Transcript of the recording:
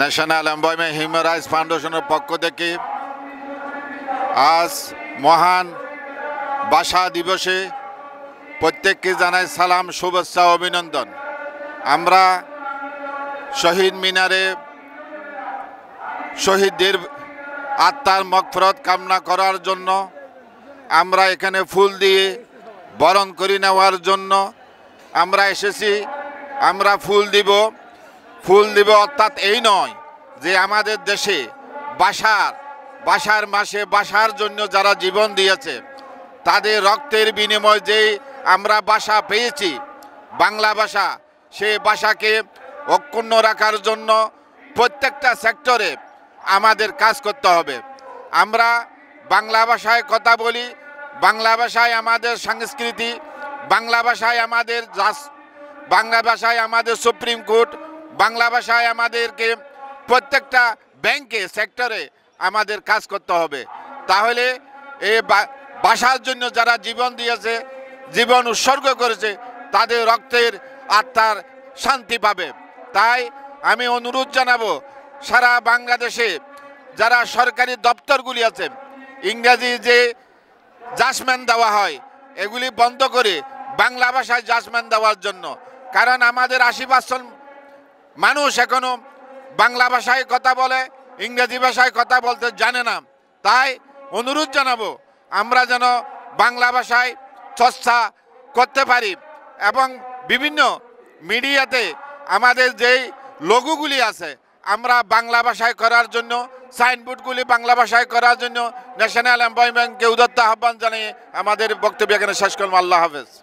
national employment human rights ফাউন্ডেশনের পক্ষ থেকে আজ মহান ভাষা দিবসে প্রত্যেককে জানাই সালাম শুভেচ্ছা অভিনন্দন আমরা শহীদ মিনারে শহীদদের আত্মার মকফরত কামনা করার জন্য আমরা এখানে ফুল দিয়ে বরণ করে নেওয়ার জন্য আমরা এসেছি আমরা ফুল দিব ফুল দিবে অর্থাৎ এই নয় যে আমাদের দেশে বাসার বাসার মাসে বাসার জন্য যারা জীবন দিয়েছে তাদের রক্তের বিনিময় যে আমরা বাসা পেয়েছি বাংলা ভাষা সে ভাষাকে অক্ষুণ্ণ রাখার জন্য প্রত্যেকটা সেক্টরে আমাদের কাজ করতে হবে আমরা বাংলা ভাষায় কথা বলি বাংলা ভাষায় আমাদের সংস্কৃতি বাংলা ভাষায় আমাদের বাংলা ভাষায় আমাদের সুপ্রিম কোর্ট বাংলা ভাষায় আমাদেরকে প্রত্যেকটা ব্যাংকে সেক্টরে আমাদের কাজ করতে হবে তাহলে এ ভাষার জন্য যারা জীবন দিয়েছে জীবন উৎসর্গ করেছে তাদের রক্তের আত্মার শান্তি পাবে তাই আমি অনুরোধ জানাবো সারা বাংলাদেশে যারা সরকারি দপ্তরগুলি আছে ইংরাজি যে জাসম্যান দেওয়া হয় এগুলি বন্ধ করে বাংলা ভাষায় জাসম্যান দেওয়ার জন্য কারণ আমাদের আশি পার্সেন্ট মানুষ এখনও বাংলা ভাষায় কথা বলে ইংরেজি ভাষায় কথা বলতে জানে না তাই অনুরোধ জানাবো আমরা যেন বাংলা ভাষায় চর্চা করতে পারি এবং বিভিন্ন মিডিয়াতে আমাদের যেই লঘুগুলি আছে আমরা বাংলা ভাষায় করার জন্য সাইনবোর্ডগুলি বাংলা ভাষায় করার জন্য ন্যাশনাল এমপ্লয়মেন্টকে উদত্ত আহ্বান জানিয়ে আমাদের বক্তব্য এখানে শেষ করবো আল্লাহ হাফেজ